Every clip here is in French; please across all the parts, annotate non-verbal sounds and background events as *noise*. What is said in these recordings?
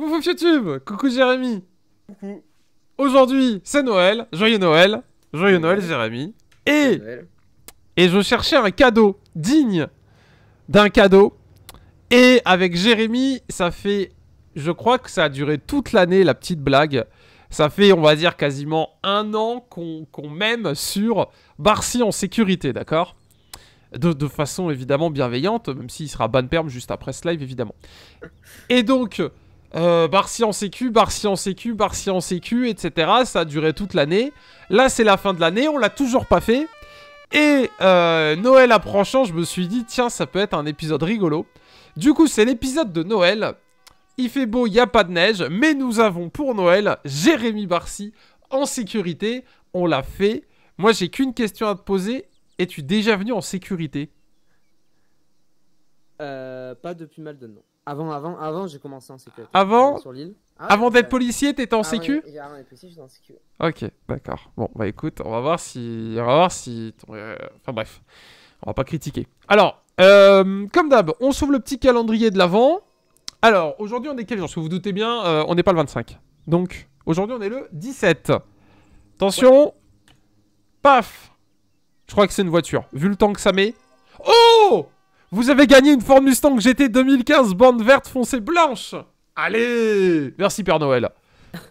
Bonjour YouTube Coucou Jérémy Coucou Aujourd'hui, c'est Noël, joyeux Noël, joyeux Noël, Jérémy, et, et je cherchais un cadeau digne d'un cadeau, et avec Jérémy, ça fait, je crois que ça a duré toute l'année la petite blague, ça fait on va dire quasiment un an qu'on m'aime sur Barcy en sécurité, d'accord de, de, façon évidemment bienveillante, même s'il sera ban perm juste après ce live évidemment. Et donc, euh, Barcy en sécu, Barcy en sécu, Barcy en sécu, etc. Ça a duré toute l'année. Là, c'est la fin de l'année, on l'a toujours pas fait. Et euh, Noël approchant, je me suis dit, tiens, ça peut être un épisode rigolo. Du coup, c'est l'épisode de Noël. Il fait beau, il n'y a pas de neige, mais nous avons pour Noël Jérémy Barcy en sécurité. On l'a fait. Moi, j'ai qu'une question à te poser. Es-tu déjà venu en sécurité euh, Pas depuis mal de non. Avant, avant, avant, j'ai commencé en sécurité. Avant ah avant d'être policier, t'étais en ah sécu policier, j'étais en sécu. Ok, d'accord. Bon, bah écoute, on va voir si. On va voir si. Euh, enfin bref, on va pas critiquer. Alors, euh, comme d'hab, on s'ouvre le petit calendrier de l'avant. Alors, aujourd'hui, on est quel jour Si vous vous doutez bien, euh, on n'est pas le 25. Donc, aujourd'hui, on est le 17. Attention Paf Je crois que c'est une voiture. Vu le temps que ça met. Oh vous avez gagné une Ford Mustang GT 2015 bande verte foncée blanche Allez Merci Père Noël.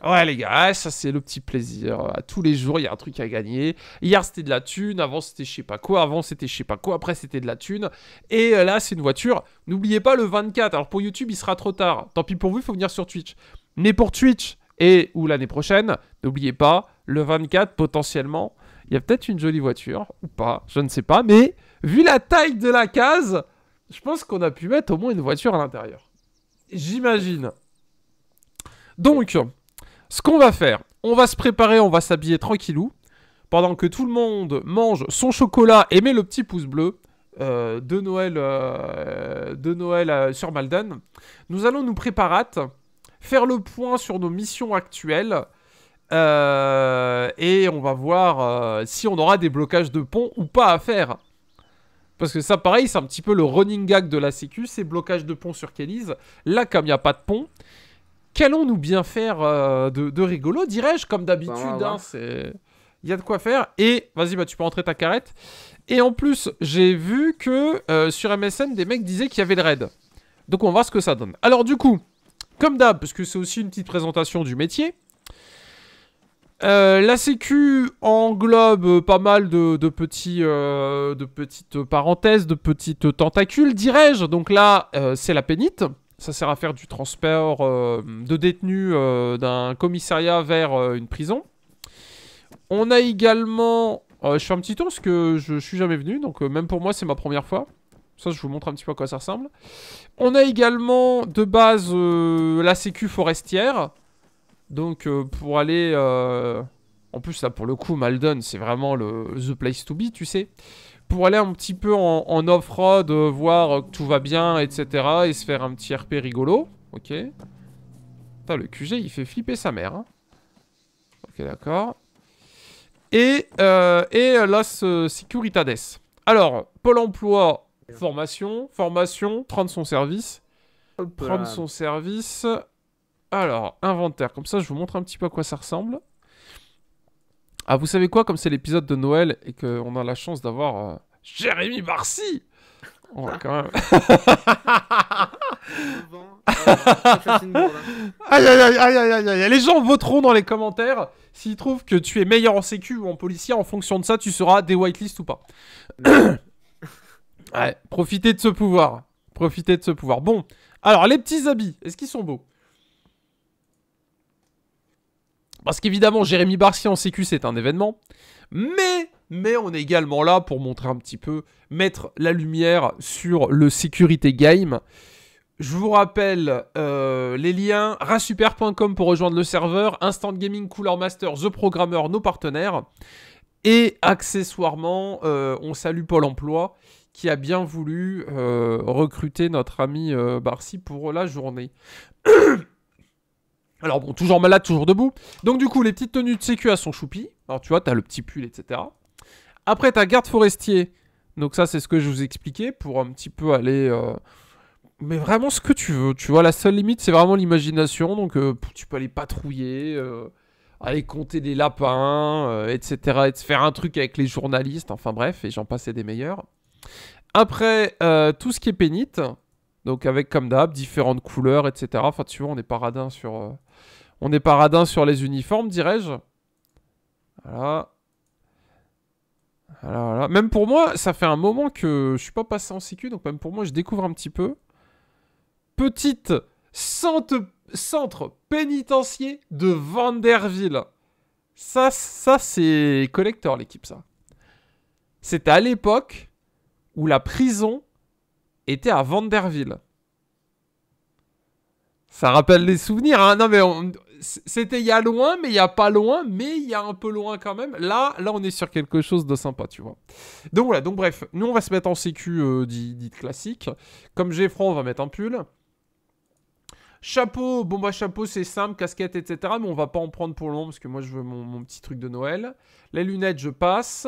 Ouais les gars, ça c'est le petit plaisir. Euh, à tous les jours, il y a un truc à gagner. Hier c'était de la thune, avant c'était je sais pas quoi, avant c'était je sais pas quoi, après c'était de la thune. Et euh, là c'est une voiture. N'oubliez pas le 24. Alors pour YouTube il sera trop tard. Tant pis pour vous, il faut venir sur Twitch. Mais pour Twitch et ou l'année prochaine, n'oubliez pas, le 24 potentiellement, il y a peut-être une jolie voiture ou pas, je ne sais pas, mais vu la taille de la case, je pense qu'on a pu mettre au moins une voiture à l'intérieur. J'imagine. Donc, ce qu'on va faire, on va se préparer, on va s'habiller tranquillou. Pendant que tout le monde mange son chocolat et met le petit pouce bleu euh, de Noël, euh, de Noël euh, sur Malden, nous allons nous préparer, faire le point sur nos missions actuelles. et on va voir si on aura des blocages de pont ou pas à faire. Parce que ça, pareil, c'est un petit peu le running gag de la Sécu, c'est blocage de pont sur Kélise. Là, comme il n'y a pas de pont, qu'allons-nous bien faire euh, de, rigolo, dirais-je, comme d'habitude. Bah, hein, il y a de quoi faire. Et vas-y, bah, tu peux rentrer ta carrette. Et en plus, j'ai vu que euh, sur MSN, des mecs disaient qu'il y avait le raid. Donc on va voir ce que ça donne. Alors du coup, comme d'hab, parce que c'est aussi une petite présentation du métier, euh, la Sécu englobe pas mal de, petits, euh, de petites parenthèses, de petites tentacules, dirais-je. Donc là, euh, c'est la pénite. Ça sert à faire du transport de détenus d'un commissariat vers une prison. On a également... je fais un petit tour parce que je, suis jamais venu, donc même pour moi, c'est ma première fois. Ça, je vous montre un petit peu à quoi ça ressemble. On a également de base la sécu forestière. Donc euh, pour aller... Euh, en plus là pour le coup Malden c'est vraiment le the place to be tu sais. Pour aller un petit peu en, en off-road, euh, voir que tout va bien etc. Et se faire un petit RP rigolo. Ok. le QG il fait flipper sa mère. Hein. Ok d'accord. Et, et Las Securitades. Alors, Pôle emploi, formation, formation, prendre son service. Prendre son service. Alors, inventaire. Comme ça, je vous montre un petit peu à quoi ça ressemble. Ah, vous savez quoi Comme c'est l'épisode de Noël et qu'on a la chance d'avoir euh, Jérémy Barcy On va quand même... *laughs* aïe, aïe, aïe, aïe, aïe, Les gens voteront dans les commentaires s'ils trouvent que tu es meilleur en sécu ou en policier. En fonction de ça, tu seras des whitelist ou pas. *coughs* ouais, profitez de ce pouvoir. Profitez de ce pouvoir. Bon, alors les petits habits, est-ce qu'ils sont beaux Parce qu'évidemment, Jérémy Barcy en sécu, c'est un événement. Mais, mais on est également là pour montrer un petit peu, mettre la lumière sur le sécurité game. Je vous rappelle euh, les liens rasuper.com pour rejoindre le serveur, Instant Gaming, Cooler Master, The Programmer, nos partenaires. Et accessoirement, euh, on salue Paul Emploi qui a bien voulu euh, recruter notre ami Barcy pour la journée. *clears throat* Alors bon, toujours malade, toujours debout. Donc du coup, les petites tenues de sécu à son choupi. Alors tu vois, t'as le petit pull, etc. Après, t'as garde forestier. Donc ça, c'est ce que je vous expliquais pour un petit peu aller... Euh, mais vraiment ce que tu veux. Tu vois, la seule limite, c'est vraiment l'imagination. Donc euh, tu peux aller patrouiller, euh, aller compter des lapins, etc. Et faire un truc avec les journalistes. Enfin bref, et j'en passais des meilleurs. Après, tout ce qui est pénite. Donc avec, comme d'hab, différentes couleurs, etc. Enfin, tu vois, on est paradin sur on est paradin sur les uniformes, dirais-je. Voilà. Même pour moi, ça fait un moment que je suis pas passé en sécu. donc même pour moi, je découvre un petit peu. Petite centre, pénitentiaire pénitencier de Vanderville. Ça, ça c'est collector l'équipe, ça. C'était à l'époque où la prison était à Vanderville. Ça rappelle les souvenirs, hein Non mais on, c'était il y a loin, mais il n'y a pas loin, mais il y a un peu loin quand même. Là, là, on est sur quelque chose de sympa, tu vois. Donc voilà, donc bref, nous on va se mettre en sécu euh, dit dite classique. Comme froid, on va mettre un pull. Chapeau, bon bah chapeau c'est simple, casquette etc. Mais on va pas en prendre pour long parce que moi je veux mon, petit truc de Noël. Les lunettes je passe.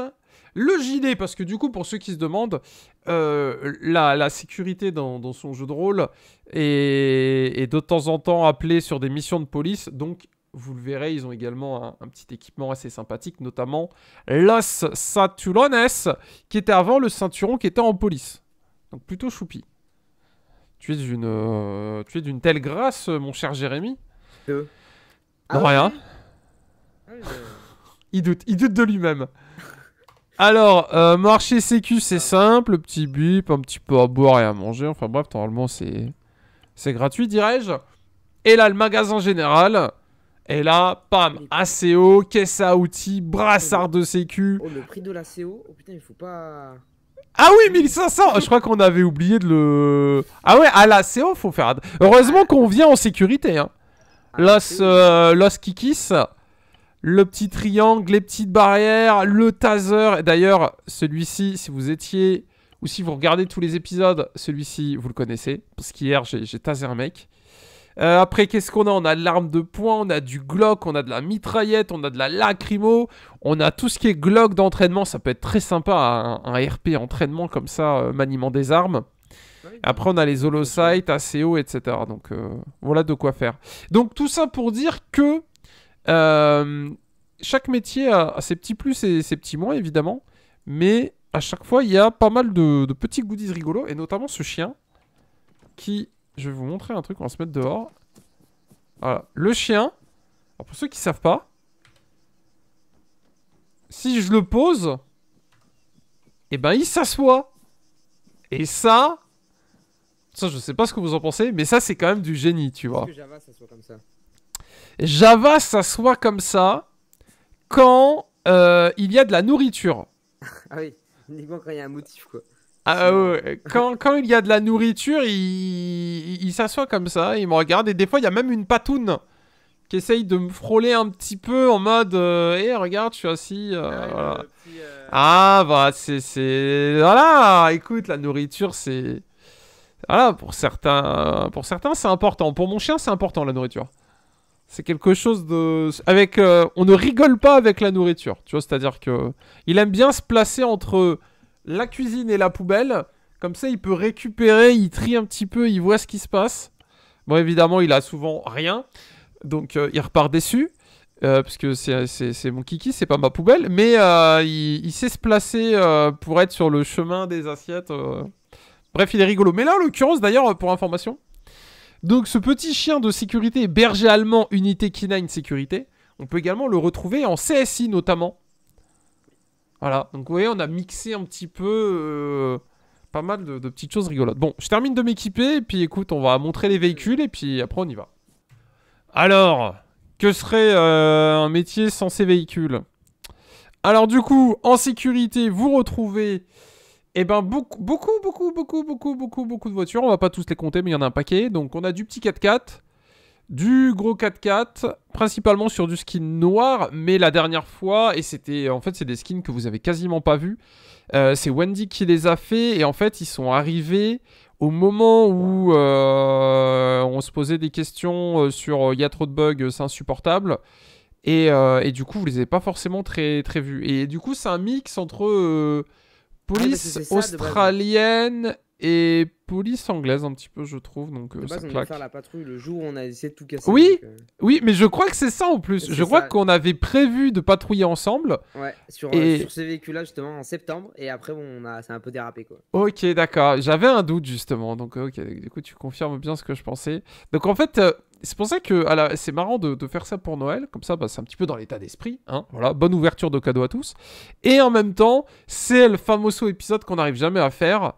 Le gilet parce que du coup pour ceux qui se demandent, euh, la, sécurité dans, son jeu de rôle est, de temps en temps appelée sur des missions de police. Donc vous le verrez, ils ont également un, petit équipement assez sympathique, notamment Los satulones, qui était avant le ceinturon qui était en police. Donc plutôt choupi. Tu es d'une, euh, tu es d'une telle grâce, euh, mon cher Jérémy. Ah rien. Ah il doute, il doute de lui-même. Alors, euh, marché sécu, c'est ah. simple, petit bip, un petit peu à boire et à manger. Enfin bref, normalement, c'est, c'est gratuit, dirais-je. Et là, le magasin général. Et là, pam, ACO, caisse à outils, brassard oh, de sécu. Oh, le prix de la oh putain, il faut pas. Ah oui, 1500 Je crois qu'on avait oublié de le... Ah ouais, à la CO, faut faire... Heureusement qu'on vient en sécurité, hein. Ah, Los, euh, Los Kikis, le petit triangle, les petites barrières, le taser. D'ailleurs, celui-ci, si vous étiez... Ou si vous regardez tous les épisodes, celui-ci, vous le connaissez. Parce qu'hier, j'ai tasé un mec. Euh, après, qu'est-ce qu'on a On a de l'arme de poing, on a du Glock, on a de la mitraillette, on a de la lacrymo, on a tout ce qui est Glock d'entraînement. Ça peut être très sympa, un, RP entraînement comme ça, euh, maniement des armes. Après, on a les holosites, ACO, etc. Donc, euh, voilà de quoi faire. Donc, tout ça pour dire que chaque métier a, ses petits plus et ses petits moins, évidemment. Mais à chaque fois, il y a pas mal de, de petits goodies rigolos, et notamment ce chien qui je vais vous montrer un truc, on va se mettre dehors. Voilà, le chien. Alors pour ceux qui savent pas, si je le pose, et eh ben il s'assoit. Et ça, ça je sais pas ce que vous en pensez, mais ça c'est quand même du génie, tu vois. Java s'assoit comme ça. Java s'assoit comme ça quand euh, il y a de la nourriture. ah oui, uniquement quand il y a un motif quoi. Ah, *laughs* quand, il y a de la nourriture, il, s'assoit comme ça, il me regarde, et des fois, il y a même une patoune qui essaye de me frôler un petit peu en mode "et euh, eh, regarde, tu suis assis. Euh, euh, ah, bah, c'est bah, c'est. Voilà, écoute, la nourriture, c'est. Voilà, pour certains, pour certains c'est important. Pour mon chien, c'est important la nourriture. C'est quelque chose de. Avec, on ne rigole pas avec la nourriture, tu vois, c'est-à-dire que. Il aime bien se placer entre la cuisine et la poubelle. Comme ça, il peut récupérer, il trie un petit peu, il voit ce qui se passe. Bon, évidemment, il a souvent rien. Donc, euh, il repart déçu. Euh, parce que c'est mon kiki, c'est pas ma poubelle. Mais euh, il, il, sait se placer pour être sur le chemin des assiettes. Bref, il est rigolo. Mais là, en l'occurrence, d'ailleurs, pour information. Donc, ce petit chien de sécurité, berger allemand, unité K9 sécurité, on peut également le retrouver en CSI notamment. Voilà, donc vous voyez, on a mixé un petit peu euh, pas mal de, petites choses rigolotes. Bon, je termine de m'équiper, et puis écoute, on va montrer les véhicules, et puis après on y va. Alors, que serait euh, un métier sans ces véhicules Alors du coup, en sécurité, vous retrouvez... et eh ben, beaucoup, beaucoup, beaucoup, beaucoup, beaucoup, beaucoup, beaucoup de voitures. On va pas tous les compter, mais il y en a un paquet. Donc, on a du petit 4x4 du gros 4x4, principalement sur du skin noir, mais la dernière fois, et c'était en fait c'est des skins que vous avez quasiment pas vus, euh, c'est Wendy qui les a fait, et en fait ils sont arrivés au moment où euh, on se posait des questions euh, sur il y a trop de bugs, c'est insupportable. Et, du coup, vous les avez pas forcément très, très vus. Et du coup, c'est un mix entre bah, police australienne et police anglaise un petit peu je trouve donc euh, ça Faire la patrouille le jour où on a essayé de tout casser. Oui, euh. oui, mais je crois que c'est ça en plus. Je crois qu'on avait prévu de patrouiller ensemble. Ouais, euh, sur, ces véhicules-là justement en septembre et après bon, on a, c'est un peu dérapé quoi. Ok, d'accord. J'avais un doute justement donc ok. Du coup, tu confirmes bien ce que je pensais. Donc en fait. c'est pour ça que c'est marrant de, faire ça pour Noël, comme ça bah, c'est un petit peu dans l'état d'esprit, hein voilà, bonne ouverture de cadeau à tous. Et en même temps, c'est le famoso épisode qu'on n'arrive jamais à faire,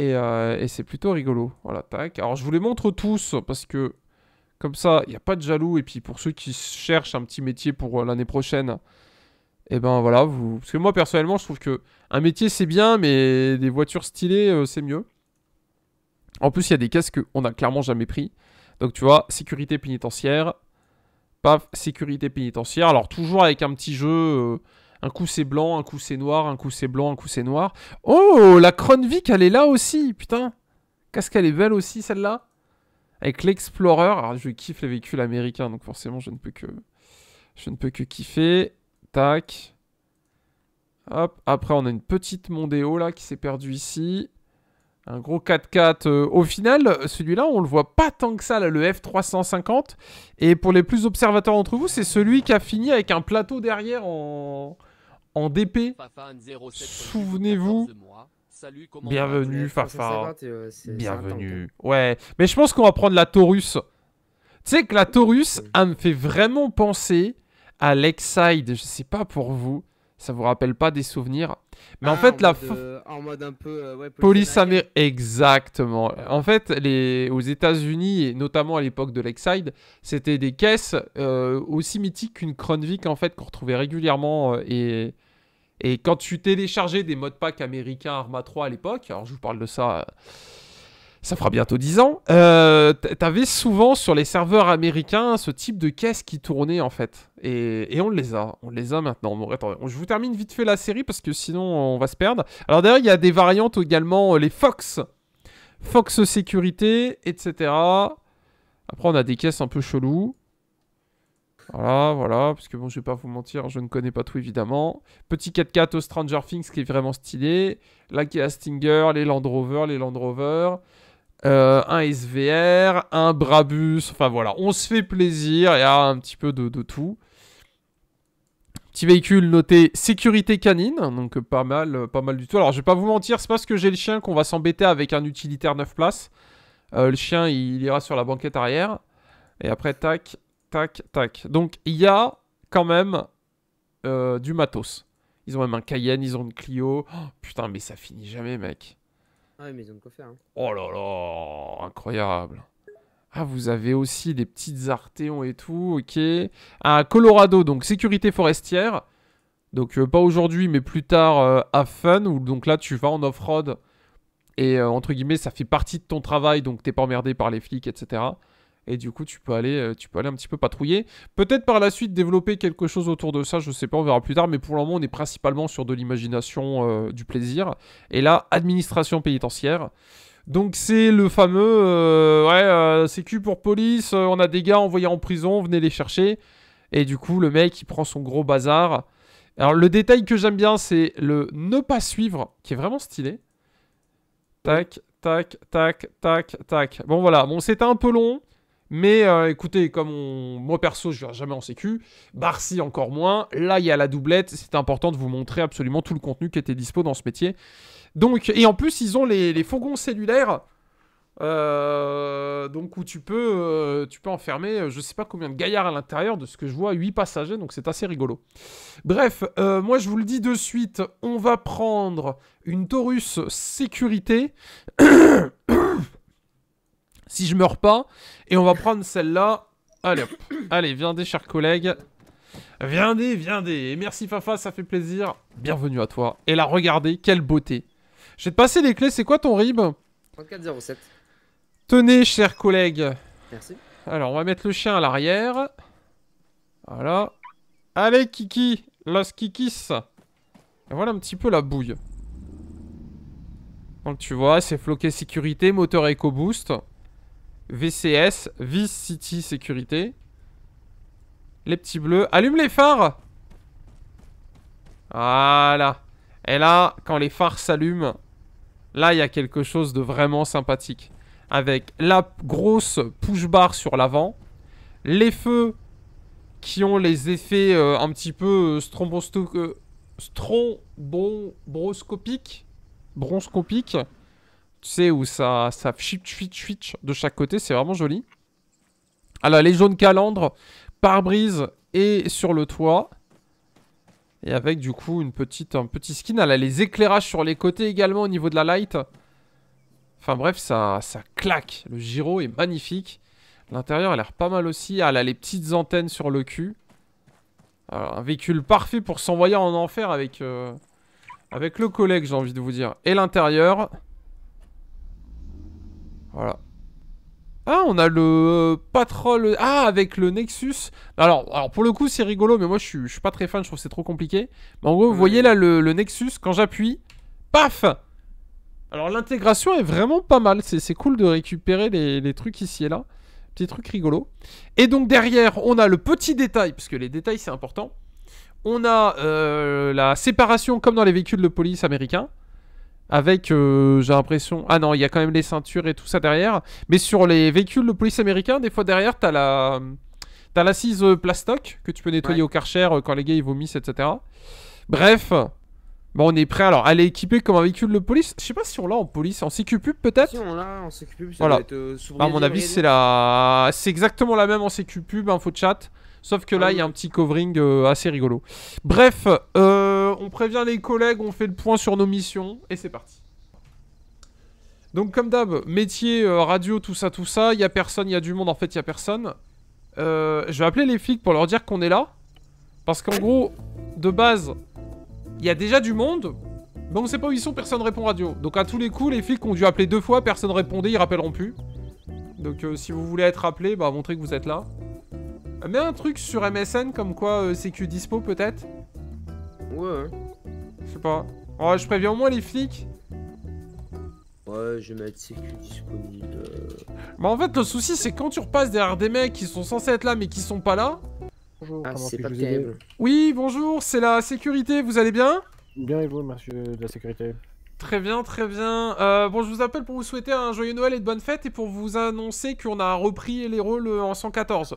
euh, et, c'est plutôt rigolo. Voilà, tac. Alors je vous les montre tous parce que comme ça, il n'y a pas de jaloux. Et puis pour ceux qui cherchent un petit métier pour euh, l'année prochaine, et eh ben voilà, parce que moi personnellement, je trouve que un métier c'est bien, mais des voitures stylées euh, c'est mieux. En plus, il y a des casques qu'on n'a clairement jamais pris. Donc tu vois, sécurité pénitentiaire, paf, sécurité pénitentiaire. Alors toujours avec un petit jeu. Un coup c'est blanc, un coup c'est noir, un coup c'est blanc, un coup c'est noir. Oh, la Kronvik, elle est là aussi, putain. Qu'est-ce qu'elle est belle aussi, celle-là Avec l'Explorer. Alors, je kiffe les véhicules américains, donc forcément, je ne peux que... Je ne peux que kiffer. Tac. Hop. Après, on a une petite Mondeo, là, qui s'est perdue ici. Un gros 4x4. Euh, au final, celui-là, on le voit pas tant que ça, le F350. Et pour les plus observateurs d'entre vous, c'est celui qui a fini avec un plateau derrière en... En DP, souvenez-vous. Bienvenue, Fafa. Euh, Bienvenue. Hein. Ouais, mais je pense qu'on va prendre la Taurus. Tu sais que la Taurus, elle me fait vraiment penser à l'Exide. Je sais pas pour vous, ça vous rappelle pas des souvenirs mais en ah, fait, la. Euh, en mode un peu. Euh, police américaine. Exactement. En fait, les... aux États-Unis, et notamment à l'époque de Lakeside, c'était des caisses euh, aussi mythiques qu'une Cronvic, en fait, qu'on retrouvait régulièrement. et... et quand tu téléchargeais des modpacks américains Arma 3 à l'époque, alors je vous parle de ça ça fera bientôt 10 ans, euh, t'avais souvent sur les serveurs américains ce type de caisse qui tournait en fait. Et, on les a, on les a maintenant. je vous termine vite fait la série parce que sinon on va se perdre. Alors d'ailleurs, il y a des variantes également, euh, les Fox. Fox Sécurité, etc. Après, on a des caisses un peu cheloues. Voilà, voilà, parce que bon, je vais pas vous mentir, je ne connais pas tout évidemment. Petit 4x4 au Stranger Things qui est vraiment stylé. La qui Stinger, les Land Rover, les Land Rover. Euh, un SVR, un Brabus, enfin voilà, on se fait plaisir, il y a un petit peu de, tout. Petit véhicule noté sécurité canine, donc pas mal, pas mal du tout. Alors je vais pas vous mentir, c'est parce que j'ai le chien qu'on va s'embêter avec un utilitaire 9 places. Euh, le chien il ira sur la banquette arrière, et après tac, tac, tac. Donc il y a quand même euh, du matos. Ils ont même un Cayenne, ils ont une Clio. Oh, putain mais ça finit jamais mec. Ah de hein. Oh là là, incroyable. Ah, vous avez aussi des petites Arthéons et tout, ok. À Colorado, donc sécurité forestière. Donc euh, pas aujourd'hui, mais plus tard à euh, Fun, donc là tu vas en off-road. Et euh, entre guillemets, ça fait partie de ton travail, donc t'es pas emmerdé par les flics, etc. Et du coup, tu peux aller, euh, tu peux aller un petit peu patrouiller. Peut-être par la suite développer quelque chose autour de ça, je sais pas, on verra plus tard. Mais pour le moment, on est principalement sur de l'imagination, euh, du plaisir. Et là, administration pénitentiaire. Donc c'est le fameux, euh, ouais, c'est pour police, on a des gars envoyés en prison, venez les chercher. Et du coup, le mec, il prend son gros bazar. Alors le détail que j'aime bien, c'est le ne pas suivre, qui est vraiment stylé. Tac, tac, tac, tac, tac. Bon voilà, bon c'était un peu long. Mais euh, écoutez, comme moi perso, je ne jamais en sécu, Barcy encore moins. Là, il y a la doublette. C'est important de vous montrer absolument tout le contenu qui était dispo dans ce métier. Donc, et en plus, ils ont les, les cellulaires. Euh, donc où tu peux, euh, tu peux enfermer je ne sais pas combien de gaillards à l'intérieur, de ce que je vois, 8 passagers, donc c'est assez rigolo. Bref, moi je vous le dis de suite, on va prendre une Taurus sécurité si je meurs pas. Et on va prendre celle-là. Allez, hop. Allez, des chers collègues. Viens viens des. Merci, Fafa, ça fait plaisir. Bienvenue à toi. Et là, regardez, quelle beauté. Je vais te passer les clés. C'est quoi ton RIB 3407. Tenez, chers collègues. Merci. Alors, on va mettre le chien à l'arrière. Voilà. Allez, Kiki. Los Kikis. Et voilà un petit peu la bouille. Donc, tu vois, c'est floqué sécurité, moteur EcoBoost. boost VCS, Vice City Sécurité. Les petits bleus. Allume les phares Voilà. Et là, quand les phares s'allument, là, il y a quelque chose de vraiment sympathique. Avec la grosse push-bar sur l'avant, les feux qui ont les effets euh, un petit peu euh, euh stromboscopiques, tu sais, où ça, ça chip, chip, de chaque côté, c'est vraiment joli. Alors, les jaunes calandres, pare-brise et sur le toit. Et avec du coup une petite, un petit skin. Elle a les éclairages sur les côtés également au niveau de la light. Enfin bref, ça, ça claque. Le gyro est magnifique. L'intérieur a l'air pas mal aussi. Elle a les petites antennes sur le cul. un véhicule parfait pour s'envoyer en enfer avec, euh, avec le collègue, j'ai envie de vous dire. Et l'intérieur, voilà. Ah, on a le euh, patrol... Ah, avec le Nexus. Alors, alors pour le coup, c'est rigolo, mais moi, je suis, suis pas très fan, je trouve c'est trop compliqué. Mais en gros, vous voyez là, le, Nexus, quand j'appuie, paf Alors, l'intégration est vraiment pas mal. C'est cool de récupérer les, trucs ici et là. Petit truc rigolo. Et donc, derrière, on a le petit détail, parce que les détails, c'est important. On a euh, la séparation, comme dans les véhicules de police américains. Avec, euh, j'ai l'impression... Ah non, il y a quand même les ceintures et tout ça derrière. Mais sur les véhicules de police américains, des fois derrière, t'as la... T'as l'assise euh, plastoc que tu peux nettoyer au karcher euh, quand les gars ils vomissent, etc. Bref, Bon, on est prêt. Alors, elle est équipée comme un véhicule de police. Je sais pas si on l'a en police, en CQ pub peut-être. Si on l'a en voilà. être À mon avis, c'est la, c'est exactement la même en CQ pub, info chat. Sauf que là, ah il y a un petit covering euh, assez rigolo. Bref, euh, on prévient les collègues, on fait le point sur nos missions, et c'est parti. Donc comme d'hab, métier, euh, radio, tout ça, tout ça, il y a personne, il y a du monde, en fait, il y a personne. je vais appeler les flics pour leur dire qu'on est là. Parce qu'en gros, de base, il y a déjà du monde, mais on sait pas où ils sont, personne répond radio. Donc à tous les coups, les flics ont dû appeler deux fois, personne répondait, ils rappelleront plus. Donc si vous voulez être appelé, bah montrez que vous êtes là. Mets un truc sur MSN comme quoi CQ euh, c'est que dispo peut-être Ouais. Je sais pas. Oh, je préviens au moins les flics. Ouais, je vais mettre sécu disponible. Euh. Bah en fait, le souci, c'est quand tu repasses derrière des mecs qui sont censés être là mais qui sont pas là... Bonjour, ah, c'est pas terrible. Oui, bonjour, c'est la sécurité, vous allez bien Bien et vous, monsieur de la sécurité Très bien, très bien. Euh, bon, je vous appelle pour vous souhaiter un joyeux Noël et de bonnes fêtes et pour vous annoncer qu'on a repris les rôles en 114.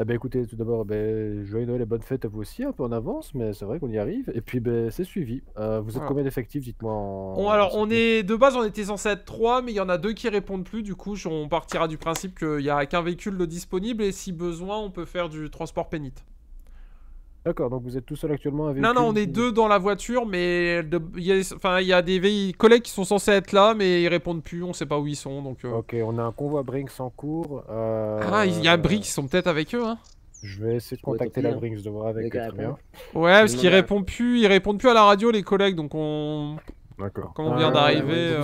Eh ben écoutez, tout d'abord, ben, joyeux Noël et bonne fête à vous aussi, un peu en avance, mais c'est vrai qu'on y arrive. Et puis, ben, c'est suivi. Euh, vous êtes combien d'effectifs, dites-moi en... on, Alors, on est de base, on était censé être 3, mais il y en a deux qui répondent plus. Du coup, on partira du principe qu'il n'y a qu'un véhicule de disponible et si besoin, on peut faire du transport pénite. D'accord, donc vous êtes tout seul actuellement avec. Non, non, on est deux dans la voiture, mais il, y a... des collègues qui sont censés être là, mais ils répondent plus, on sait pas où ils sont. donc... Euh. Ok, on a un convoi Brinks en cours. Euh, ah, il y a euh, Brinks, ils sont peut-être avec eux, hein je vais essayer de contacter la hein. Brinks, de voir avec eux. Ouais, parce qu'ils répondent plus, ils répondent plus à la radio les collègues, donc on. D'accord. Comme on vient d'arriver.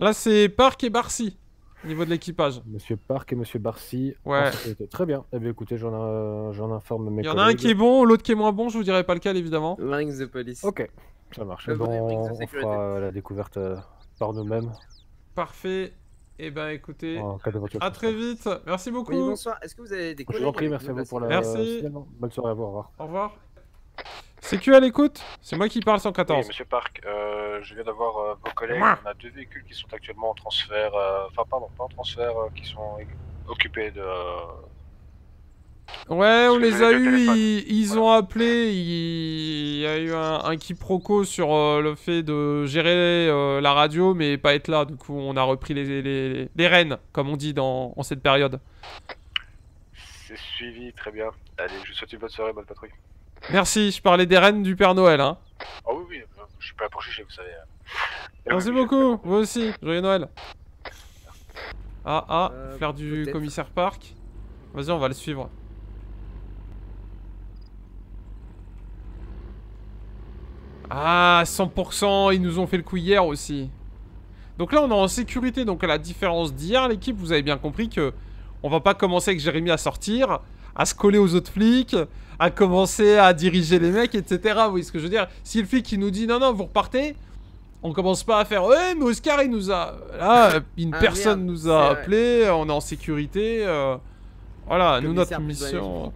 Là, c'est Park et Barcy niveau de l'équipage. Monsieur Park et Monsieur Barcy. Ouais. Ah, très bien. Eh bien, écoutez, j'en euh, informe mes collègues. Il y en a un qui est bon, l'autre qui est moins bon, je vous dirai pas lequel, évidemment. Lynx de police. Ok, ça marche. bon, on fera la découverte euh, par nous-mêmes. Parfait. Eh ben écoutez, à très vite. Merci beaucoup. Oui, bonsoir. Est-ce que vous avez des Je vous en prie, merci à vous pour la. Merci. Bonne soirée à vous. Au revoir. Au revoir. C'est qui à l'écoute C'est moi qui parle 114. Oui, monsieur Park, euh, je viens d'avoir euh, vos collègues. on a deux véhicules qui sont actuellement en transfert. Euh, enfin, pardon, pas en transfert, qui sont occupés de. Ouais, on les a eu ils, ont appelé, il, y a eu un, un quiproquo sur le fait de gérer la radio mais pas être là, du coup on a repris les, les, rênes, comme on dit dans, en cette période. C'est suivi, très bien. Allez, je vous souhaite une bonne soirée, bonne patrouille. Merci, je parlais des reines du Père Noël. Hein. Ah oui, oui, euh, je suis pas pour vous savez. Euh, Merci euh, beaucoup, Moi aussi, joyeux Noël. Ah, ah, flair du commissaire Park. Vas-y, on va le suivre. Ah, 100%, ils nous ont fait le coup hier aussi. Donc là, on est en sécurité. Donc à la différence d'hier, l'équipe, vous avez bien compris que on va pas commencer avec Jérémy à sortir à se coller aux autres flics, à commencer à diriger les mecs, etc. Vous voyez ce que je veux dire Si le flic qui nous dit non, non, vous repartez, on commence pas à faire Eh, mais Oscar il nous a. Là, une ah, personne nous a appelé, on est en sécurité. Euh, voilà, nous, notre mission.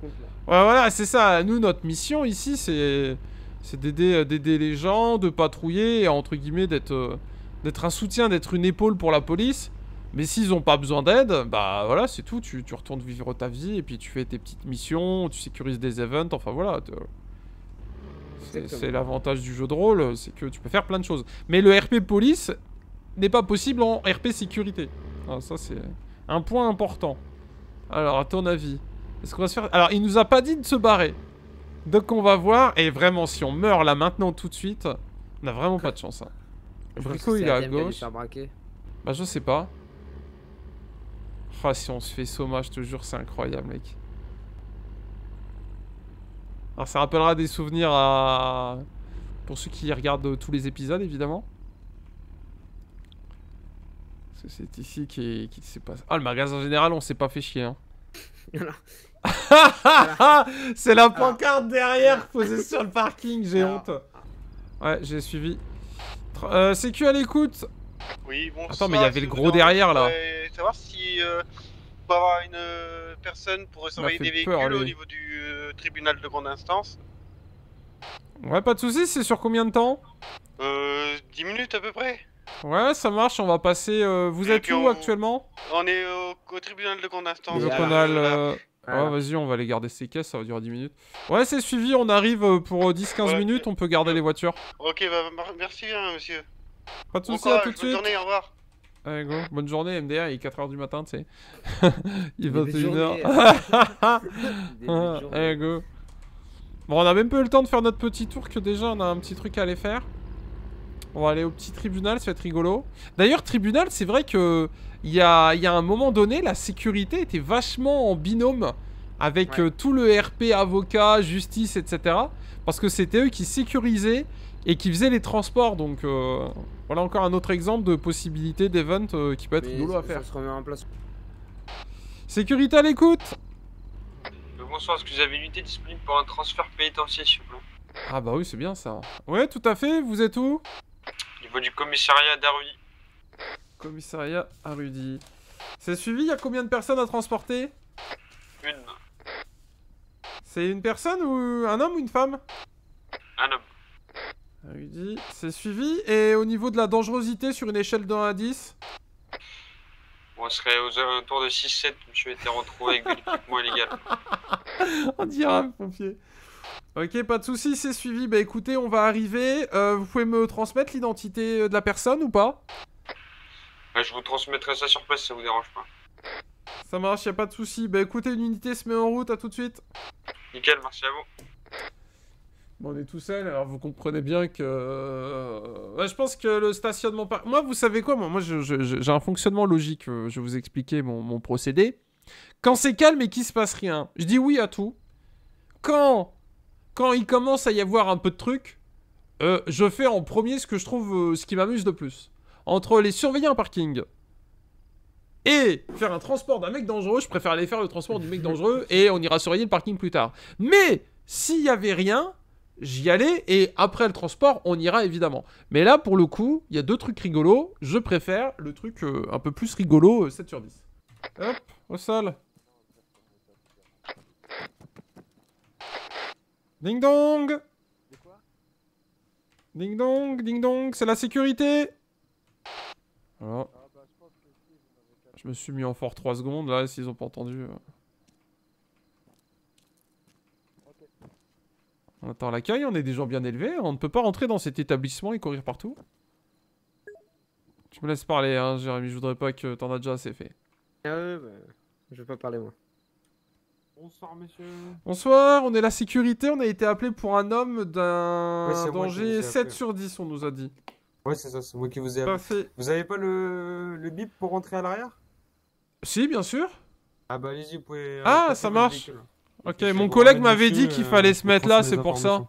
voilà, c'est ça. Nous, notre mission ici, c'est. C'est d'aider euh, les gens, de patrouiller, entre guillemets, d'être. Euh, d'être un soutien, d'être une épaule pour la police. Mais s'ils n'ont pas besoin d'aide, bah voilà, c'est tout. Tu, tu, retournes vivre ta vie et puis tu fais tes petites missions, tu sécurises des events, enfin voilà. C'est l'avantage du jeu de rôle, c'est que tu peux faire plein de choses. Mais le RP police n'est pas possible en RP sécurité. Alors, ah, ça, c'est un point important. Alors, à ton avis, est-ce qu'on va se faire... Alors, il nous a pas dit de se barrer. Donc, on va voir. Et vraiment, si on meurt là maintenant tout de suite, on a vraiment pas de chance. Hein. Brico, il est à gauche. Bah, je sais pas. Ah, si on se fait Soma, je te jure, c'est incroyable, mec. Alors, ça rappellera des souvenirs à... Pour ceux qui regardent tous les épisodes, évidemment. C'est ici qui, qui se passe. Ah, le magasin général, on s'est pas fait chier. Hein. *laughs* c'est la pancarte derrière posée sur le parking, j'ai honte. Ouais, j'ai suivi. Euh, c'est CQ à l'écoute. Oui, bon. Attends, mais il y avait le gros derrière là. Euh, savoir si on euh, avoir une euh, personne pour surveiller des véhicules au niveau du tribunal de grande instance. Ouais, pas de soucis, c'est sur combien de temps Euh. 10 minutes à peu près. Ouais, ça marche, on va passer. vous êtes où actuellement On est au, tribunal de grande instance. Ouais, ah, vas-y, on va aller garder ces caisses, ça va durer 10 minutes. Ouais, c'est suivi, on arrive pour 10-15 minutes, on peut garder les voitures. Ok, bah, merci, hein, monsieur. Pas de soucis, à tout de suite. Bonne journée, au revoir. Allez, go. Bonne journée, MDR, il est 4h du matin, tu sais. *laughs* il est 21h. Allez, go. Bon, on a même peu eu le temps de faire notre petit tour que déjà on a un petit truc à aller faire. On va aller au petit tribunal, ça va être rigolo. D'ailleurs, tribunal, c'est vrai que il y a, un moment donné, la sécurité était vachement en binôme avec euh, tout le RP, avocat, justice, etc. Parce que c'était eux qui sécurisaient et qui faisait les transports. Donc euh, voilà encore un autre exemple de possibilité d'event euh, qui peut être douloureux à faire. Sécurité à l'écoute euh, Bonsoir, est-ce que vous avez une unité disponible pour un transfert pénitentiaire s'il vous plaît Ah bah oui, c'est bien ça. Ouais, tout à fait, vous êtes où Au niveau du commissariat d'Arudi. Commissariat Arudi. C'est suivi, il y a combien de personnes à transporter Une. C'est une personne ou un homme ou une femme ah, dit, c'est suivi. Et au niveau de la dangerosité sur une échelle de 1 à 10 On serait aux alentours de 6-7, je vais retrouvé avec de l'équipement illégal. On dirait un pompier. Ok, pas de soucis, c'est suivi. Bah écoutez, on va arriver. Euh, vous pouvez me transmettre l'identité euh, de la personne ou pas bah, Je vous transmettrai ça sur place si ça vous dérange pas. Ça marche, y a pas de soucis. Bah écoutez, une unité se met en route, à tout de suite. Nickel, merci à vous on est tout seul, alors vous comprenez bien que. Euh, je pense que le stationnement. Par... Moi, vous savez quoi Moi, j'ai un fonctionnement logique. Euh, je vais vous expliquer mon, procédé. Quand c'est calme et qu'il se passe rien, je dis oui à tout. Quand, quand il commence à y avoir un peu de trucs, euh, je fais en premier ce que je trouve, ce qui m'amuse le plus. Entre les surveiller un parking et faire un transport d'un mec dangereux, je préfère aller faire le transport du mec dangereux et on ira surveiller le parking plus tard. Mais s'il y avait rien, j'y allais et après le transport, on ira évidemment. Mais là, pour le coup, il y a deux trucs rigolos. Je préfère le truc euh, un peu plus rigolo, 7 euh, sur 10. Hop, au sol. Ding dong Ding dong, ding dong, c'est la sécurité Je me suis mis en fort 3 secondes, là, s'ils ont pas entendu. Euh. On attend l'accueil, on est des gens bien élevés. On ne peut pas rentrer dans cet établissement et courir partout. Tu me laisses parler, hein, Jérémy. Je voudrais pas que t'en as déjà assez fait. bah, je vais pas parler, moi. Bonsoir, monsieur. Bonsoir, on est la sécurité. On a été appelé pour un homme d'un danger 7 sur 10, on nous a dit. Ouais, c'est ça, c'est moi qui vous ai appelé. Vous avez pas le, bip pour rentrer à l'arrière Si, bien sûr. Ah, bah allez-y, vous pouvez. Euh, ah, ça marche. Ok, mon collègue m'avait dit qu'il euh, fallait se mettre là, c'est pour ça.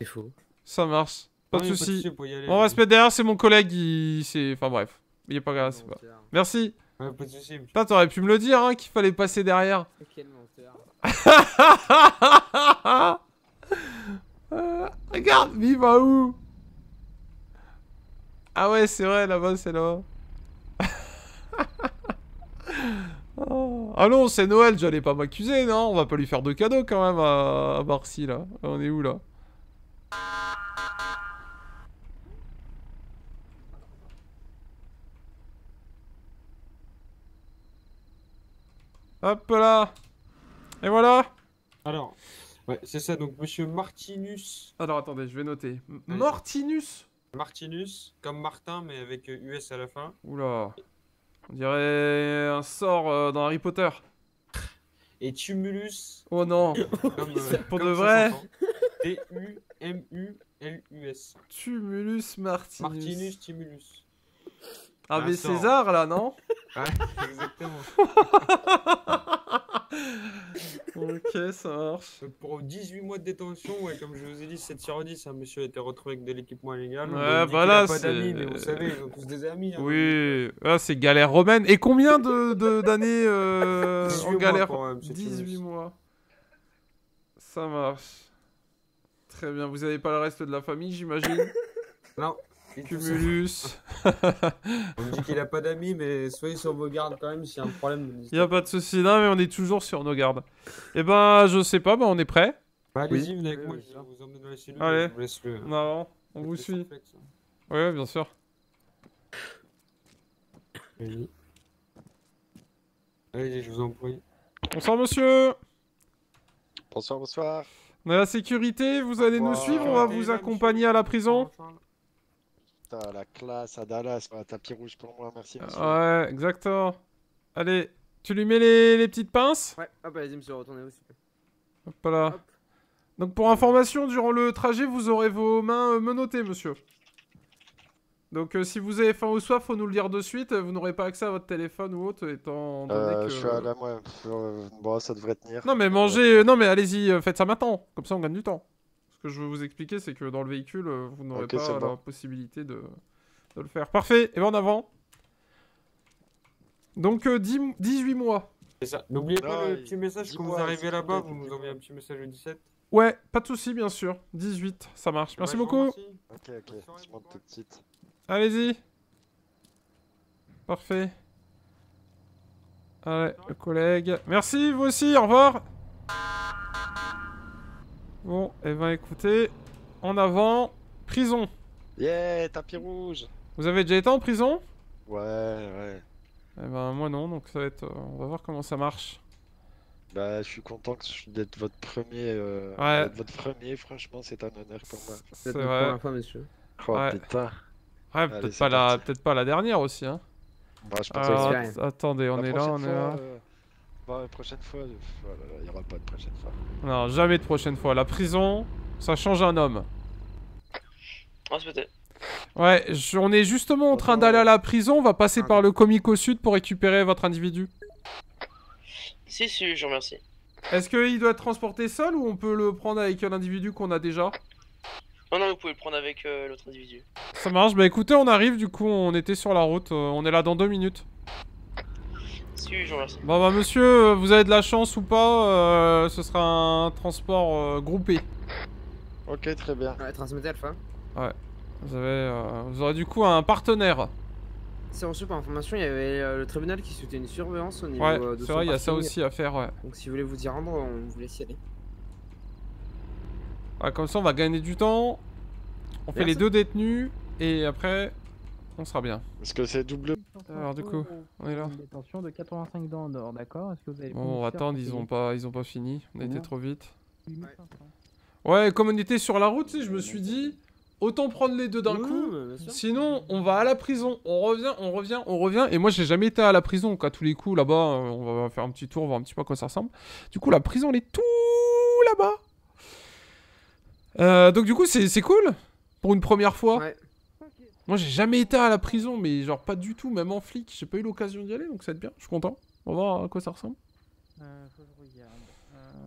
C'est faux. Ça marche. Pas de soucis. On va se mettre derrière, c'est mon collègue, il... Enfin bref. Il est pas grave, c'est pas... Merci. pas de soucis. Putain, t'aurais pu me le dire, hein, qu'il fallait passer derrière. *laughs* Quel menteur. regarde, vive à où Ah ouais, c'est vrai, là-bas, c'est là. -bas. non, c'est Noël, j'allais pas m'accuser, non On va pas lui faire de cadeaux quand même à, Marcy, là. On est où, là Hop là Et voilà Alors, ouais, c'est ça, donc monsieur Martinus... Alors, attendez, je vais noter. Martinus Martinus, comme Martin, mais avec US à la fin. Oula on dirait un sort euh, dans Harry Potter. Et Tumulus. Oh non. *laughs* Euh, pour de vrai. T-U-M-U-L-U-S. Tumulus Martinus. Martinus Tumulus. Ah, mais César là, non Ouais, *laughs* exactement. *laughs* *laughs* ok, ça marche. Euh, pour 18 mois de détention, ouais, comme je vous ai dit, cette sur 10, un monsieur a été retrouvé avec de l'équipement illégal. Ouais, bah là, c'est. vous savez, ils ont tous des amis. Hein. oui, ah, c'est galère romaine. Et combien d'années de, d'années euh, *laughs* en galère 18 mois. Ça marche. Très bien. Vous n'avez pas le reste de la famille, j'imagine Non. Cumulus. *laughs* on dit qu'il a pas d'amis, mais soyez sur vos gardes quand même s'il y a un problème. Il y a pas de souci, non, mais on est toujours sur nos gardes. Eh ben, je sais pas, ben, on est prêt. Bah, Allez-y, venez avec moi, je vous emmène dans la cellule. Allez, je vous laisse le... non, on vous suit. Oui, bien sûr. Allez-y. je vous en prie. Bonsoir, monsieur. Bonsoir, bonsoir. On a la sécurité, vous allez nous suivre, on va vous accompagner à la prison la classe à Dallas, tapis rouge pour moi, merci. Monsieur. Ouais, exactement. Allez, tu lui mets les, petites pinces Ouais, hop, allez-y, retournez aussi. Hop là. Donc pour information, durant le trajet, vous aurez vos mains euh, menottées, monsieur. Donc euh, si vous avez faim ou soif, faut nous le dire de suite. Vous n'aurez pas accès à votre téléphone ou autre, étant donné euh, que... Je suis à la... ça devrait tenir. Non mais mangez... Non mais allez-y, faites ça maintenant. Comme ça, on gagne du temps que je veux vous expliquer, c'est que dans le véhicule, euh, vous n'aurez pas la possibilité de, le faire. Parfait, et ben, en avant. Donc 18 euh, mois. N'oubliez pas le petit message quand vous arrivez là-bas, vous nous envoyez un petit message le 17. Ouais, pas de souci bien sûr. 18, ça marche. Merci beaucoup. Ok, ok, Allez-y. Parfait. Allez, le collègue. Merci, vous aussi, au revoir. Bon, et eh ben écoutez, en avant, prison. Yeah, tapis rouge. Vous avez déjà été en prison Ouais, ouais. Eh ben moi non, donc ça va être, euh, on va voir comment ça marche. Bah, je suis content d'être votre premier. Euh, Votre premier, franchement, c'est un honneur pour moi. C'est la Première fois, monsieur. Oh, ouais. peut-être pas, la... peut pas la dernière aussi. Hein. Bah, je pense euh, Attendez, on est là, on est là. Euh, prochaine fois. Oh il n'y aura pas de prochaine fois. Non, jamais de prochaine fois. La prison, ça change un homme. Ah, ouais, on est justement en train d'aller à la prison. On va passer par le au Sud pour récupérer votre individu. Si, si, je remercie. Est-ce qu'il doit être transporté seul ou on peut le prendre avec un individu qu'on a déjà Non, non, vous pouvez le prendre avec euh, l'autre individu. Ça marche, bah écoutez, on arrive, du coup, on était sur la route. Euh, on est là dans deux minutes. Bon bah monsieur, vous avez de la chance ou pas, euh, ce sera un transport euh, groupé. Ok, très bien. Ouais, transmettez Alpha. Hein. Ouais. Vous avez, euh, vous aurez du coup un partenaire. C'est reçu par information, il y avait le tribunal qui souhaitait une surveillance au niveau ouais, de c'est vrai, il y a ça aussi à faire, ouais. Donc si vous voulez vous y rendre, on vous laisse y aller. Ouais, comme ça on va gagner du temps. On fait les deux détenus et après on sera bien. Parce que c'est double. Alors du coup, on est là. On de 85 dans d'accord Est-ce que vous ils ont pas ils ont pas fini. On a été trop vite. Ouais, comme on était sur la route, je me suis dit autant prendre les deux d'un coup. Sinon, on va à la prison, on revient, on revient, on revient et moi j'ai jamais été à la prison donc à tous les coups là-bas, euh, on va faire un petit tour, voir un petit peu à quoi ça ressemble. Du coup, la prison elle est tout là-bas. Euh, donc du coup, c'est cool pour une première fois. Ouais. Moi, j'ai jamais été à la prison, mais genre pas du tout, même en flic. J'ai pas eu l'occasion d'y aller, donc ça va être bien. Je suis content. On va voir à quoi ça ressemble. Euh, faut je regarde.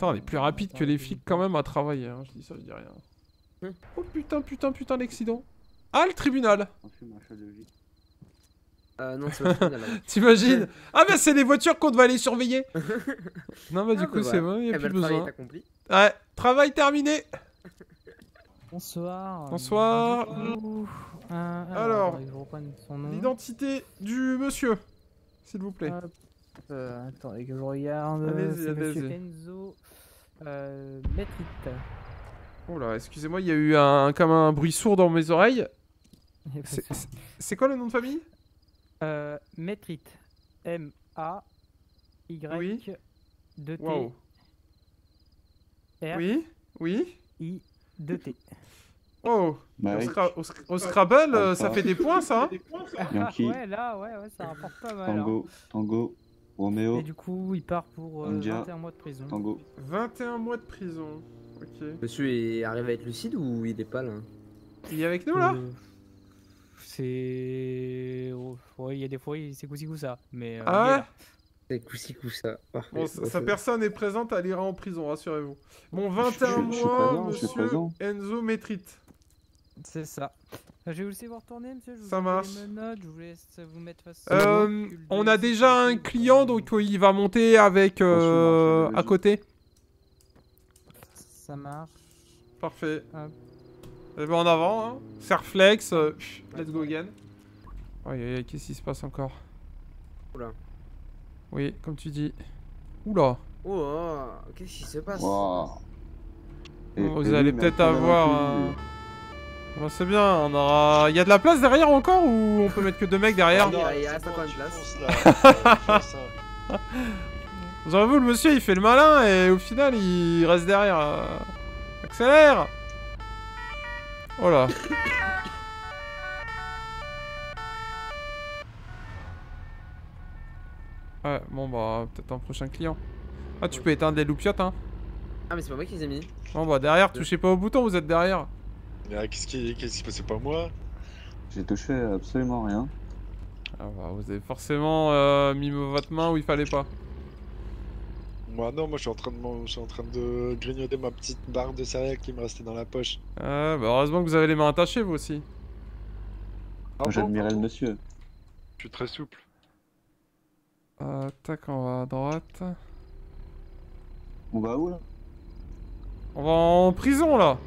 on euh, est plus rapide que les flics quand même à travailler. Hein, je dis ça, je dis rien. Hein oh putain, putain, putain, l'accident. Ah, le tribunal euh, *laughs* T'imagines Ah bah c'est les voitures qu'on doit aller surveiller *laughs* Non ah, bah du coup c'est bon, y'a eh ben, plus besoin. ouais, travail terminé Bonsoir, Bonsoir. Ah, ah, alors, l'identité du monsieur, s'il vous plaît. Euh, attendez que je regarde. Allez-y, allez euh, Oh là, excusez-moi, il y a eu un, comme un bruit sourd dans mes oreilles. C'est quoi le nom de famille euh, Metrit. M-A-Y-2-T. R. Oui. Oui. I-2-T. Oh bah au, Scrabble, euh, hein. ça, fait des points, ça Yankee. Ah ouais, là, ouais, ouais, ça rapporte pas mal. Tango, hein. Tango, Romeo. Et du coup, il part pour 21 euh, mois de prison. Tango. 21 mois de prison. Ok. Monsieur, arrive à être lucide ou il est pas là Il est avec nous, là euh, C'est. Oh, ouais, il y a des fois, c'est coussi ça. Mais. ah ouais C'est ça. Parfait. Bon, sa personne est présente, elle ira en prison, rassurez-vous. Bon, 21 mois, je monsieur Enzo Métrite. C'est ça. Bah, je vais vous laisser vous retourner, monsieur. Je vous ça marche. je vous laisse euh, vous mettre face euh, on a déjà un client, donc euh, il va monter avec euh, à côté. Ça marche. Parfait. Et eh ben, en avant, hein. c'est reflex. let's go again. Aïe qu'est-ce qui se passe encore Oula. Oui, comme tu dis. Oula. Oula. Oh, qu'est-ce qui se passe Vous allez peut-être avoir un c'est bien, on aura... Il y a de la place derrière encore ou on peut mettre que deux mecs derrière ah, Non, il reste encore une place. J'avoue, le monsieur il fait le malin et au final il reste derrière. Accélère Oh là *laughs* Ouais, bon bah, peut-être un prochain client. Ah, tu peux éteindre les loupiottes, hein Ah, mais c'est pas moi qui les ai mis. Bon bah, derrière, touchez pas au bouton, vous êtes derrière. Mais ah, qu'est-ce qui, qu'est-ce passait pas moi J'ai touché absolument rien. Ah bah, vous avez forcément euh, mis votre main où il fallait pas. Moi non, moi je suis en train de, je suis en train de grignoter ma petite barre de céréales qui me restait dans la poche. Ah bah heureusement que vous avez les mains attachées vous aussi. Ah J'admirais le monsieur. Je suis très souple. Euh, tac, on va à droite. On va où là On va en prison là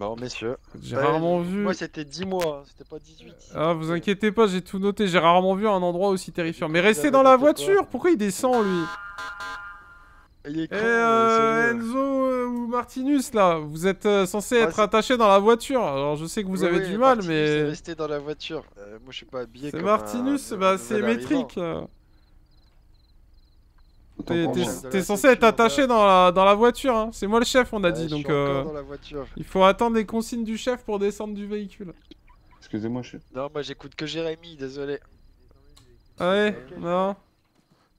Bon, messieurs. J'ai ben, rarement vu. Moi, c'était 10 mois, hein, c'était pas 18. Ah, vous inquiétez pas, j'ai tout noté. J'ai rarement vu un endroit aussi terrifiant. Mais restez dans la voiture Pourquoi il descend, lui il est Et eh, euh, euh, Enzo euh, ou Martinus, là, vous êtes censé être attaché dans la voiture. Alors, je sais que vous avez du mal, mais. Restez dans la voiture. moi, je suis pas habillé. C'est Martinus, bah, c'est métrique. T'es censé être attaché dans la, voiture, hein. c'est moi le chef on a dit, donc euh, il faut attendre les consignes du chef pour descendre du véhicule. Excusez-moi chef. Non, moi j'écoute que Jérémy, désolé. Ah ouais, non.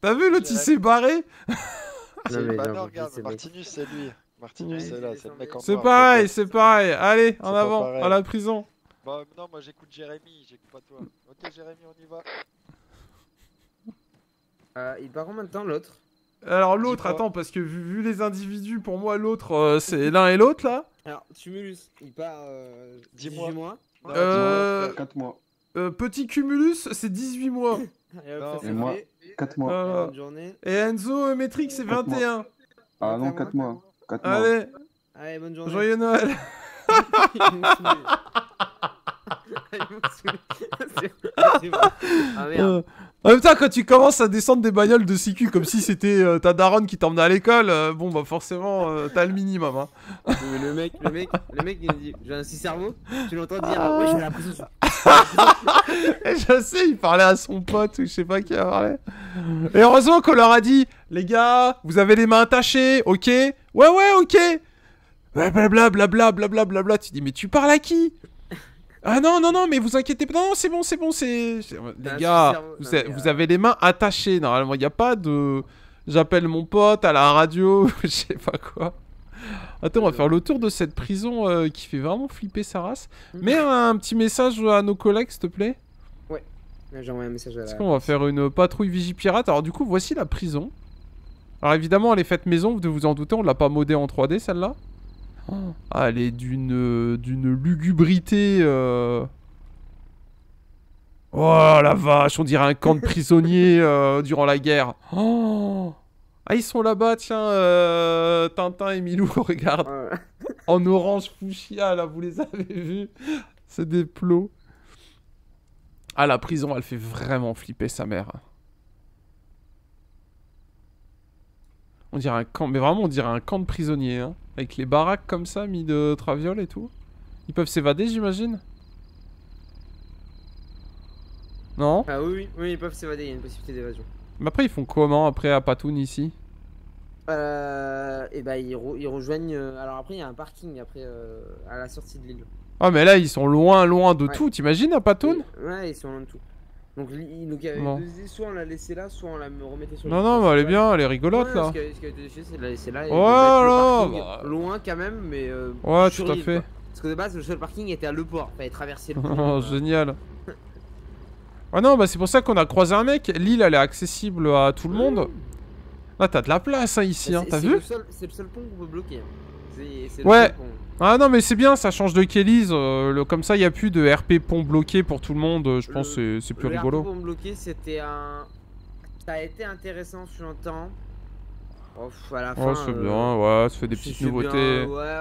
T'as vu l'autre il s'est barré *laughs* mais non, regarde, Martinus c'est lui. Martinus c'est là, c'est le mec en C'est pareil, c'est pareil, allez, en avant, à la prison. Bah non, moi j'écoute Jérémy, j'écoute pas toi. Ok Jérémy, on y va. Euh, il part en même temps l'autre alors l'autre, attends, parce que vu, les individus, pour moi, l'autre, euh, c'est l'un et l'autre là. Alors, Cumulus, il part 18 euh, bah, euh, mois. euh, 10 mois, 4 mois. Euh, petit Cumulus, c'est 18 mois. *laughs* et, moi, 4 mois. Et, Enzo Metrix, c'est 21. Ah non, 4 mois. 4 mois. Allez. Allez, bonne journée. Joyeux Noël. *laughs* *laughs* c'est vrai. Ah merde. En même temps, quand tu commences à descendre des bagnoles de CQ comme si c'était euh, ta daronne qui t'emmenait à l'école, euh, bon bah forcément euh, t'as le minimum. Hein. Mais le mec, le mec, le mec il me dit j'ai un six cerveau, tu l'entends dire ah ouais j'ai l'impression. *laughs* Et je sais, il parlait à son pote ou je sais pas qui a parlé. Et heureusement qu'on leur a dit les gars, vous avez les mains attachées, ok Ouais ouais ok. Blablabla, blablabla, blablabla. Tu dis mais tu parles à qui ah non, non, non, mais vous inquiétez pas. Non, non c'est bon, c'est bon, c'est. Bah, les gars, vous, avez euh, les mains attachées normalement. Il n'y a pas de. J'appelle mon pote à la radio, *laughs* je sais pas quoi. Attends, on va faire le tour de cette prison euh, qui fait vraiment flipper sa race. Mm. Mets un petit message à nos collègues, s'il te plaît. Ouais, j'envoie un message à la... qu'on va faire une patrouille vigipirate Alors du coup, voici la prison. Alors évidemment, elle est faite maison, vous devez vous en douter, on l'a pas modée en 3D celle-là. Oh. Ah, elle est d'une euh, d'une lugubrité. Euh. Oh la vache, on dirait un camp de prisonniers *laughs* euh, durant la guerre. Oh. ah, ils sont là-bas, tiens, Tintin et Milou, *laughs* regarde. en orange fuchsia, là, vous les avez vus. C'est des plots. Ah, la prison, elle fait vraiment flipper sa mère. On dirait un camp, mais vraiment, on dirait un camp de prisonniers. Hein. Avec les baraques comme ça, mis de traviole et tout. Ils peuvent s'évader, j'imagine Non Ah oui, oui, ils peuvent s'évader, il y a une possibilité d'évasion. Mais après, ils font comment après à Patoun ici Euh. Et eh bah, ben, ils, rejoignent. Euh, alors après, il y a un parking après euh, à la sortie de l'île. Ah, mais là, ils sont loin, loin de tout, t'imagines à Patoun Ouais, ils sont loin de tout. Donc, il, nous avait soit on la laissait là, soit on la remettait sur le Non, non, mais elle est bien, elle est rigolote là. Ce qui a été décidé, c'est de la laisser là. Et oh bah. là Loin quand même, mais. Euh, ouais, tout à fait. Parce que de base, le seul parking était à Le Port, fallait traverser le *laughs* port. oh, génial. *laughs* Ah non, bah c'est pour ça qu'on a croisé un mec. L'île, elle est accessible à tout le monde. Là, ah, t'as de la place hein, ici, bah, hein, t'as vu C'est le, seul pont qu'on peut bloquer. Hein. ouais. Ah non, mais c'est bien, ça change de Kellys. Euh, le, comme ça, il n'y a plus de RP pont bloqué pour tout le monde. Euh, je pense que c'est plus rigolo. RP pont bloqué, c'était un. Ça a été intéressant, sur un temps. Oh, fin, Oh c'est euh, bien, ouais, ça fait des petites nouveautés. ouais,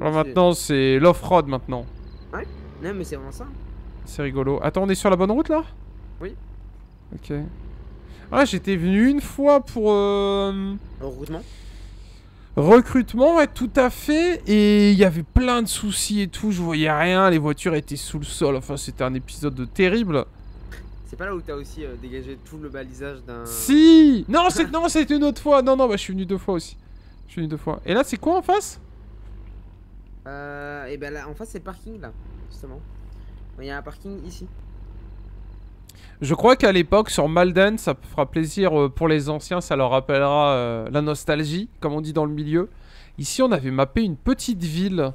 Alors maintenant, c'est l'off-road maintenant. Ouais, non, mais c'est vraiment ça. C'est rigolo. Attends, on est sur la bonne route là Oui. Ok. Ah, j'étais venu une fois pour. Euh... routement recrutement ouais, tout à fait et il y avait plein de soucis et tout je voyais rien les voitures étaient sous le sol enfin c'était un épisode terrible c'est pas là où t'as aussi euh, dégagé tout le balisage d'un si non c'est non c'est une autre fois non non bah je suis venu deux fois aussi je suis venu deux fois et là c'est quoi en face euh, et ben là en face c'est le parking là justement il y a un parking ici je crois qu'à l'époque, sur Malden, ça fera plaisir euh, pour les anciens, ça leur rappellera euh, la nostalgie, comme on dit dans le milieu. Ici, on avait mappé une petite ville.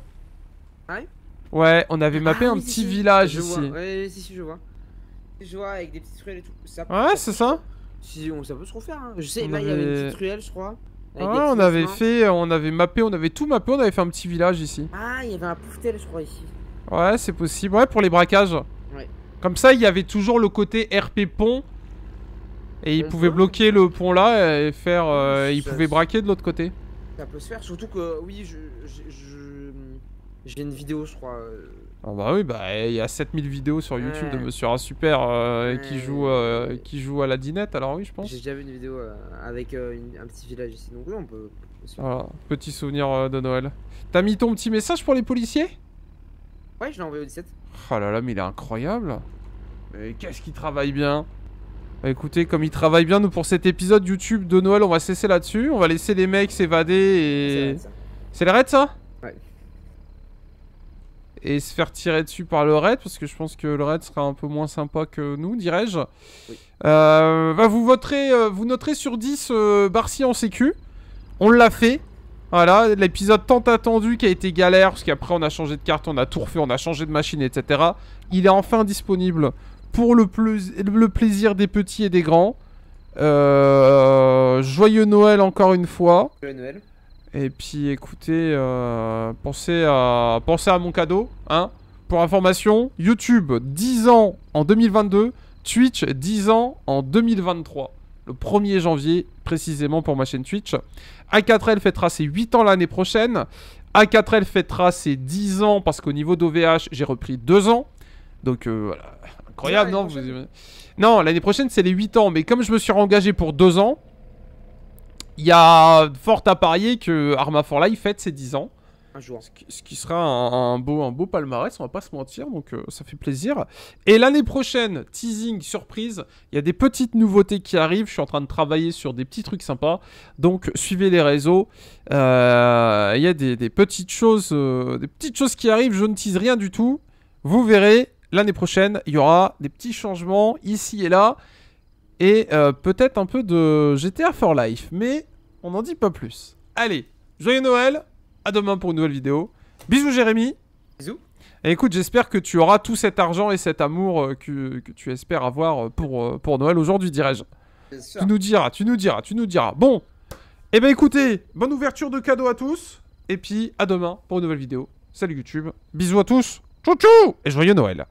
Ah ouais Ouais, on avait ah mappé un petit village ici. Vois. Ouais, si, si, je vois. Je vois, avec des petites ruelles et tout. Ça ouais, c'est ça si, on, Ça peut se refaire, hein. Je sais, il y avait une petite ruelle, je crois. Ouais, ah, on avait fait, on avait mappé, on avait tout mappé, on avait fait un petit village ici. Ah, il y avait un poutel, je crois, ici. Ouais, c'est possible. Ouais, pour les braquages. Comme ça, il y avait toujours le côté RP pont. Et il bah, pouvait bloquer le pont là et faire. Euh, il pouvait braquer de l'autre côté. Ça peut se faire, surtout que oui, J'ai une vidéo, je crois. Euh. Ah bah oui, bah il y a 7000 vidéos sur YouTube de Monsieur un Super euh, qui, joue, qui joue à la dinette, alors oui, je pense. J'ai déjà vu une vidéo avec un petit village ici, donc oui, on peut. Voilà, petit souvenir de Noël. T'as mis ton petit message pour les policiers Ouais, je l'ai envoyé au 17. Oh là là, mais il est incroyable. Mais qu'est-ce qu'il travaille bien. Bah, écoutez, comme il travaille bien, nous, pour cet épisode YouTube de Noël, on va cesser là-dessus. On va laisser les mecs s'évader et... C'est le raid, ça Ouais. Et se faire tirer dessus par le raid, parce que je pense que le raid sera un peu moins sympa que nous, dirais-je. Oui. Euh, bah, vous voterez, euh, vous noterez sur 10 euh, Barcy en sécu. On l'a fait. Voilà, l'épisode tant attendu qui a été galère, parce qu'après on a changé de carte, on a tout refait, on a changé de machine, etc. Il est enfin disponible pour le, plus, le plaisir des petits et des grands. Euh, joyeux Noël encore une fois. Joyeux Noël. Et puis écoutez, euh, pensez, à, penser à mon cadeau. Hein Pour information, YouTube 10 ans en 2022, Twitch 10 ans en 2023 le 1er janvier, précisément pour ma chaîne Twitch. A4L fêtera ses 8 ans l'année prochaine. A4L fêtera ses 10 ans parce qu'au niveau d'OVH, j'ai repris 2 ans. Donc euh, voilà, incroyable, non Non, l'année prochaine, c'est les 8 ans. Mais comme je me suis engagé pour 2 ans, il y a fort à parier que Arma for Life fête ses 10 ans. Ce qui sera un, beau, un beau palmarès, on va pas se mentir, donc euh, ça fait plaisir. Et l'année prochaine, teasing, surprise, il y a des petites nouveautés qui arrivent. Je suis en train de travailler sur des petits trucs sympas, donc suivez les réseaux. Euh, il y a des, petites choses, euh, des petites choses qui arrivent. Je ne tease rien du tout. Vous verrez, l'année prochaine, il y aura des petits changements ici et là. Et peut-être un peu de GTA for Life, mais on n'en dit pas plus. Allez, joyeux Noël à demain pour une nouvelle vidéo. Bisous Jérémy. Bisous. Et écoute, j'espère que tu auras tout cet argent et cet amour euh, que, tu espères avoir euh, pour, euh, pour Noël aujourd'hui, dirais-je. Tu nous diras, tu nous diras, tu nous diras. Bon, eh ben écoutez, bonne ouverture de cadeaux à tous. Et puis à demain pour une nouvelle vidéo. Salut YouTube. Bisous à tous. Tchou tchou Et joyeux Noël.